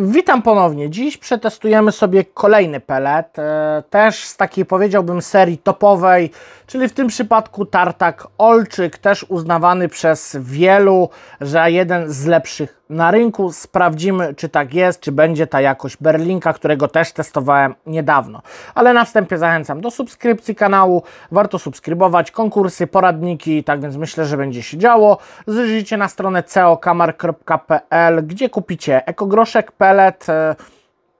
Witam ponownie. Dziś przetestujemy sobie kolejny pelet, e, też z takiej powiedziałbym serii topowej, czyli w tym przypadku tartak olczyk, też uznawany przez wielu, że jeden z lepszych na rynku. Sprawdzimy, czy tak jest, czy będzie ta jakość Berlinka, którego też testowałem niedawno. Ale na wstępie zachęcam do subskrypcji kanału. Warto subskrybować konkursy, poradniki, tak więc myślę, że będzie się działo. Zajrzyjcie na stronę cokamar.pl, gdzie kupicie ekogroszek, pelet, e,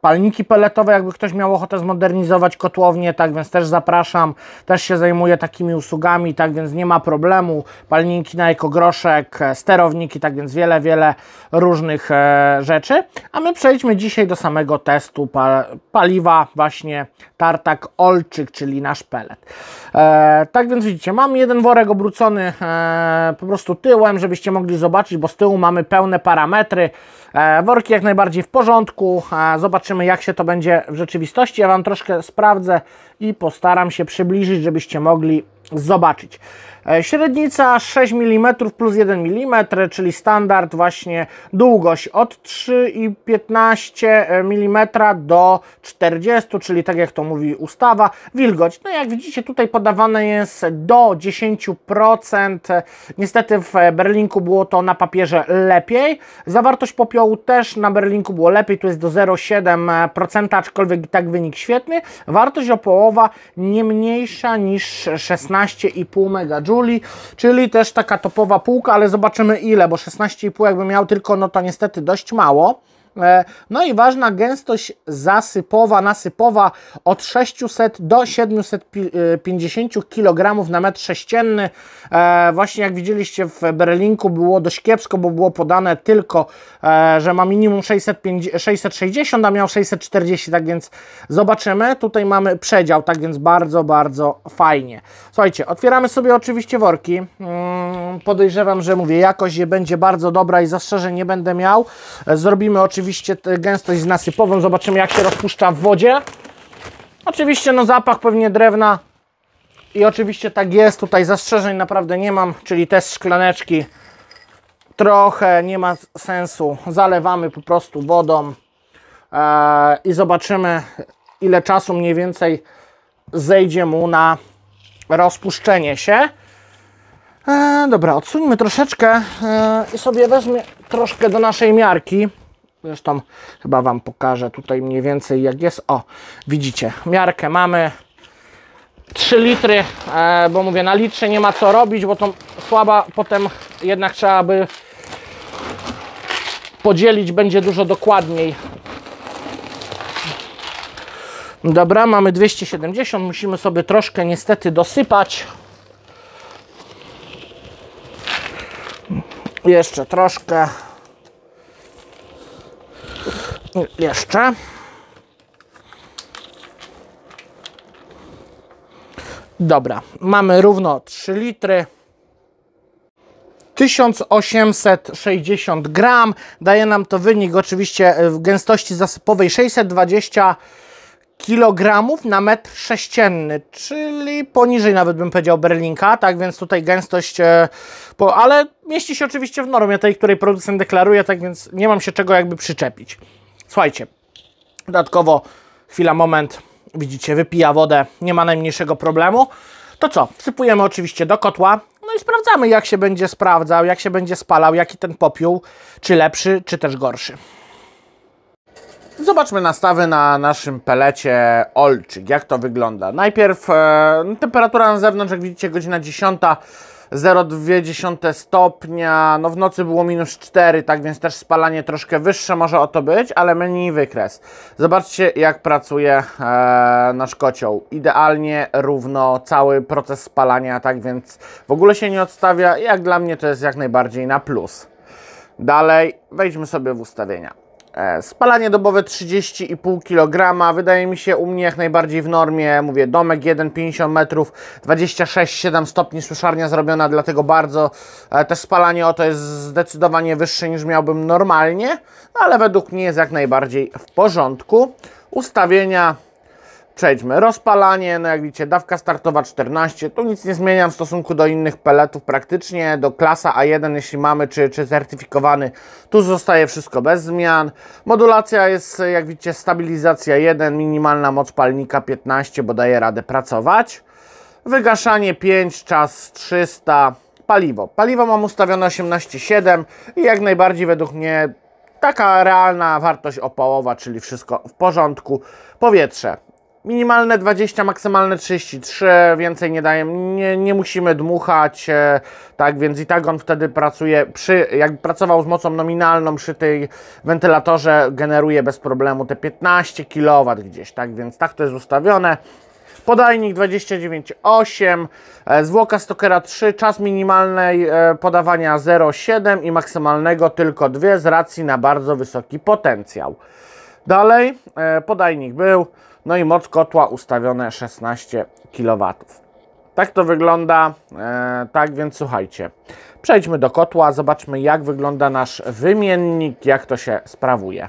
palniki peletowe, jakby ktoś miał ochotę zmodernizować kotłownię, tak więc też zapraszam, też się zajmuję takimi usługami, tak więc nie ma problemu, palniki na ekogroszek, e, sterowniki, tak więc wiele, wiele różnych e, rzeczy, a my przejdźmy dzisiaj do samego testu pa, paliwa właśnie tartak olczyk, czyli nasz pelet. E, tak więc widzicie, mam jeden worek obrócony e, po prostu tyłem, żebyście mogli zobaczyć, bo z tyłu mamy pełne parametry, e, worki jak najbardziej w porządku, e, zobaczymy zobaczymy jak się to będzie w rzeczywistości. Ja Wam troszkę sprawdzę i postaram się przybliżyć, żebyście mogli zobaczyć. E, średnica 6 mm plus 1 mm, czyli standard właśnie długość od 3,15 e, mm do 40, czyli tak jak to mówi ustawa, wilgoć. No jak widzicie tutaj podawane jest do 10%, niestety w Berlinku było to na papierze lepiej. Zawartość popiołu też na Berlinku było lepiej, tu jest do 0,7%, aczkolwiek i tak wynik świetny. Wartość opołowa nie mniejsza niż 16 16,5 MJ, czyli też taka topowa półka, ale zobaczymy ile, bo 16,5 jakby miał tylko, no to niestety dość mało. E, no i ważna gęstość zasypowa, nasypowa od 600 do 750 e, kg na metr sześcienny. E, właśnie jak widzieliście w Berlinku było dość kiepsko, bo było podane tylko, że ma minimum 660, a miał 640, tak więc zobaczymy. Tutaj mamy przedział, tak więc bardzo, bardzo fajnie. Słuchajcie, otwieramy sobie oczywiście worki. Mm, podejrzewam, że mówię, jakość będzie bardzo dobra i zastrzeżeń nie będę miał. Zrobimy oczywiście oczywiście gęstość z nasypową. Zobaczymy, jak się rozpuszcza w wodzie. Oczywiście, no zapach pewnie drewna. I oczywiście tak jest, tutaj zastrzeżeń naprawdę nie mam, czyli też szklaneczki trochę nie ma sensu. Zalewamy po prostu wodą eee, i zobaczymy, ile czasu mniej więcej zejdzie mu na rozpuszczenie się. Eee, dobra, odsuńmy troszeczkę eee, i sobie wezmę troszkę do naszej miarki. Zresztą chyba Wam pokażę tutaj mniej więcej jak jest. O, widzicie, miarkę mamy. 3 litry, e, bo mówię, na litrze nie ma co robić, bo to słaba, potem jednak trzeba by podzielić, będzie dużo dokładniej. Dobra, mamy 270, musimy sobie troszkę niestety dosypać. Jeszcze troszkę. Tu jeszcze. Dobra, mamy równo 3 litry. 1860 gram. Daje nam to wynik oczywiście e, w gęstości zasypowej 620 kg na metr sześcienny, czyli poniżej nawet bym powiedział Berlinka, tak więc tutaj gęstość, e, ale mieści się oczywiście w normie tej, której producent deklaruje, tak więc nie mam się czego jakby przyczepić. Słuchajcie, dodatkowo, chwila, moment, widzicie, wypija wodę, nie ma najmniejszego problemu. To co, wsypujemy oczywiście do kotła, no i sprawdzamy jak się będzie sprawdzał, jak się będzie spalał, jaki ten popiół, czy lepszy, czy też gorszy. Zobaczmy nastawy na naszym pelecie olczyk, jak to wygląda. Najpierw e, temperatura na zewnątrz, jak widzicie, godzina 10 0,2 stopnia, no w nocy było minus 4, tak więc też spalanie troszkę wyższe może o to być, ale mniej wykres. Zobaczcie jak pracuje e, nasz kocioł. Idealnie równo cały proces spalania, tak więc w ogóle się nie odstawia. Jak dla mnie to jest jak najbardziej na plus. Dalej wejdźmy sobie w ustawienia. E, spalanie dobowe 30,5 kg, wydaje mi się u mnie jak najbardziej w normie. Mówię, domek 1,50 metrów, 26,7 stopni suszarnia zrobiona, dlatego bardzo e, też spalanie oto jest zdecydowanie wyższe niż miałbym normalnie, ale według mnie jest jak najbardziej w porządku. Ustawienia Przejdźmy. Rozpalanie, no jak widzicie, dawka startowa 14. Tu nic nie zmieniam w stosunku do innych peletów praktycznie. Do klasa A1, jeśli mamy, czy, czy certyfikowany, tu zostaje wszystko bez zmian. Modulacja jest, jak widzicie, stabilizacja 1, minimalna moc palnika 15, bo daje radę pracować. Wygaszanie 5, czas 300. Paliwo. Paliwo mam ustawione 18,7 i jak najbardziej według mnie taka realna wartość opałowa, czyli wszystko w porządku. Powietrze. Minimalne 20, maksymalne 33, więcej nie daję, nie, nie musimy dmuchać, e, tak więc i tak on wtedy pracuje, przy, jak pracował z mocą nominalną przy tej wentylatorze, generuje bez problemu te 15 kW gdzieś, tak więc tak to jest ustawione. Podajnik 29,8, e, zwłoka stokera 3, czas minimalnej e, podawania 0,7 i maksymalnego tylko 2 z racji na bardzo wysoki potencjał. Dalej e, podajnik był, no i moc kotła ustawione 16 kW. Tak to wygląda, e, tak więc słuchajcie, przejdźmy do kotła, zobaczmy jak wygląda nasz wymiennik, jak to się sprawuje.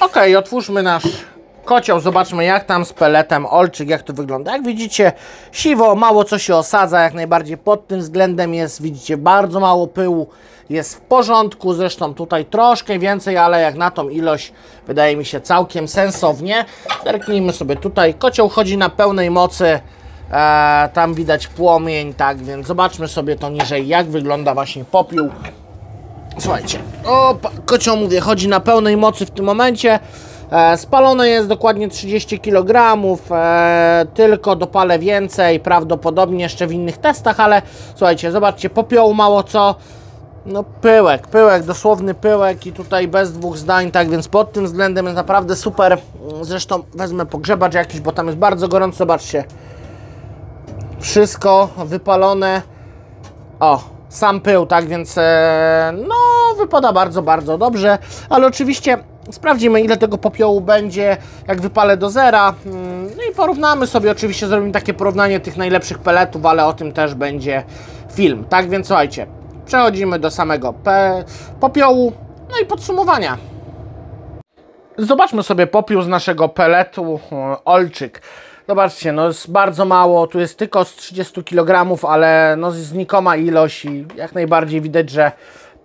Ok, otwórzmy nasz kocioł. Zobaczmy jak tam z peletem olczyk, jak to wygląda. Jak widzicie, siwo, mało co się osadza, jak najbardziej pod tym względem jest, widzicie, bardzo mało pyłu. Jest w porządku, zresztą tutaj troszkę więcej, ale jak na tą ilość wydaje mi się całkiem sensownie. Zerknijmy sobie tutaj, kocioł chodzi na pełnej mocy, e, tam widać płomień, tak, więc zobaczmy sobie to niżej, jak wygląda właśnie popiół. Słuchajcie, o, kocioł mówię, chodzi na pełnej mocy w tym momencie. E, spalone jest dokładnie 30 kg, e, tylko dopalę więcej, prawdopodobnie jeszcze w innych testach, ale słuchajcie, zobaczcie, popiołu mało co, no pyłek, pyłek, dosłowny pyłek i tutaj bez dwóch zdań, tak więc pod tym względem jest naprawdę super. Zresztą wezmę pogrzebacz jakiś, bo tam jest bardzo gorąco, zobaczcie. Wszystko wypalone. O, sam pył, tak więc e, no wypada bardzo, bardzo dobrze, ale oczywiście Sprawdzimy ile tego popiołu będzie, jak wypalę do zera. Mm, no i porównamy sobie, oczywiście zrobimy takie porównanie tych najlepszych peletów, ale o tym też będzie film. Tak więc słuchajcie, przechodzimy do samego popiołu, no i podsumowania. Zobaczmy sobie popiół z naszego peletu e, Olczyk. Zobaczcie, no jest bardzo mało, tu jest tylko z 30 kg, ale no znikoma ilość i jak najbardziej widać, że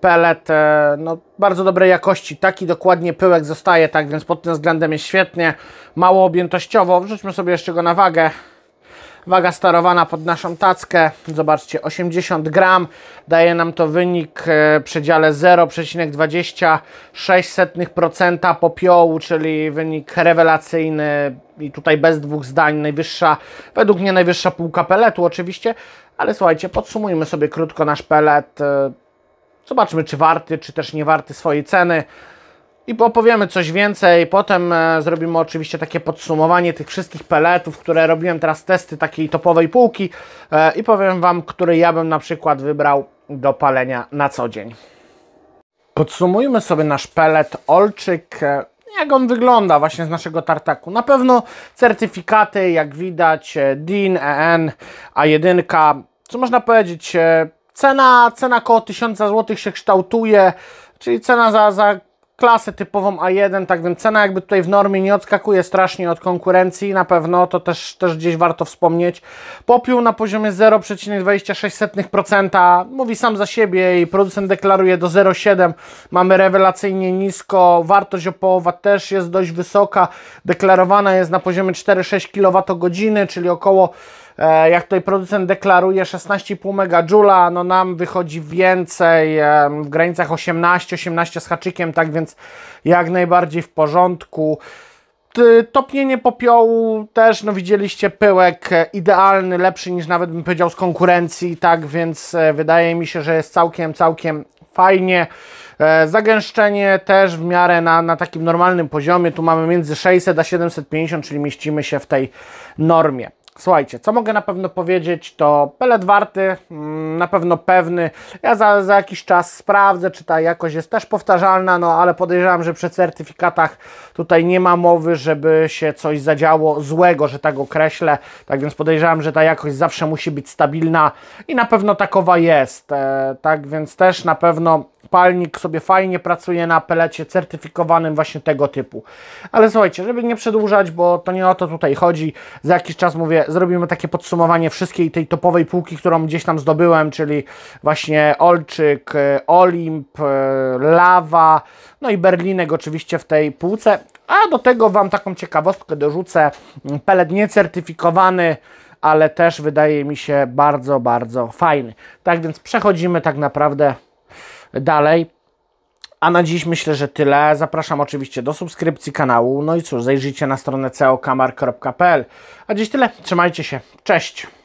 pelet e, no, bardzo dobrej jakości. Taki dokładnie pyłek zostaje, tak więc pod tym względem jest świetnie. Mało objętościowo. Wrzućmy sobie jeszcze go na wagę. Waga starowana pod naszą tackę. Zobaczcie, 80 gram. Daje nam to wynik e, w przedziale 0,26% popiołu, czyli wynik rewelacyjny i tutaj bez dwóch zdań najwyższa, według mnie najwyższa półka peletu oczywiście. Ale słuchajcie, podsumujmy sobie krótko nasz pelet. E, Zobaczmy, czy warty, czy też nie warty swojej ceny. I opowiemy coś więcej. Potem e, zrobimy oczywiście takie podsumowanie tych wszystkich peletów, które robiłem teraz testy takiej topowej półki e, i powiem Wam, który ja bym na przykład wybrał do palenia na co dzień. Podsumujmy sobie nasz pelet Olczyk e, jak on wygląda właśnie z naszego tartaku. Na pewno certyfikaty, jak widać, DIN, EN, A1, co można powiedzieć, Cena, cena koło 1000 zł się kształtuje, czyli cena za, za klasę typową A1, tak więc cena jakby tutaj w normie nie odskakuje strasznie od konkurencji, na pewno to też, też gdzieś warto wspomnieć. Popiół na poziomie 0,26%, mówi sam za siebie i producent deklaruje do 0,7, mamy rewelacyjnie nisko, wartość opołowa też jest dość wysoka, deklarowana jest na poziomie 4,6 kWh, czyli około E, jak tutaj producent deklaruje 16,5 MJ, no nam wychodzi więcej, e, w granicach 18, 18 z haczykiem, tak więc jak najbardziej w porządku topnienie popiołu też, no widzieliście pyłek idealny, lepszy niż nawet bym powiedział z konkurencji, tak więc e, wydaje mi się, że jest całkiem, całkiem fajnie. Zagęszczenie też w miarę na, na takim normalnym poziomie, tu mamy między 600 a 750, czyli mieścimy się w tej normie. Słuchajcie, co mogę na pewno powiedzieć, to pelet warty, mm, na pewno pewny. Ja za, za jakiś czas sprawdzę, czy ta jakość jest też powtarzalna, no ale podejrzewam, że przy certyfikatach tutaj nie ma mowy, żeby się coś zadziało złego, że tak określę. Tak więc podejrzewam, że ta jakość zawsze musi być stabilna i na pewno takowa jest. E, tak więc też na pewno palnik sobie fajnie pracuje na pelecie certyfikowanym właśnie tego typu. Ale słuchajcie, żeby nie przedłużać, bo to nie o to tutaj chodzi, za jakiś czas mówię, zrobimy takie podsumowanie wszystkiej tej topowej półki, którą gdzieś tam zdobyłem, czyli właśnie Olczyk, e, Olimp, e, Lawa, no i Berlinek oczywiście w tej półce. A do tego Wam taką ciekawostkę dorzucę. Pelet niecertyfikowany, ale też wydaje mi się bardzo, bardzo fajny. Tak więc przechodzimy tak naprawdę dalej. A na dziś myślę, że tyle. Zapraszam oczywiście do subskrypcji kanału. No i cóż, zajrzyjcie na stronę co.camark.pl. A dziś tyle. Trzymajcie się. Cześć!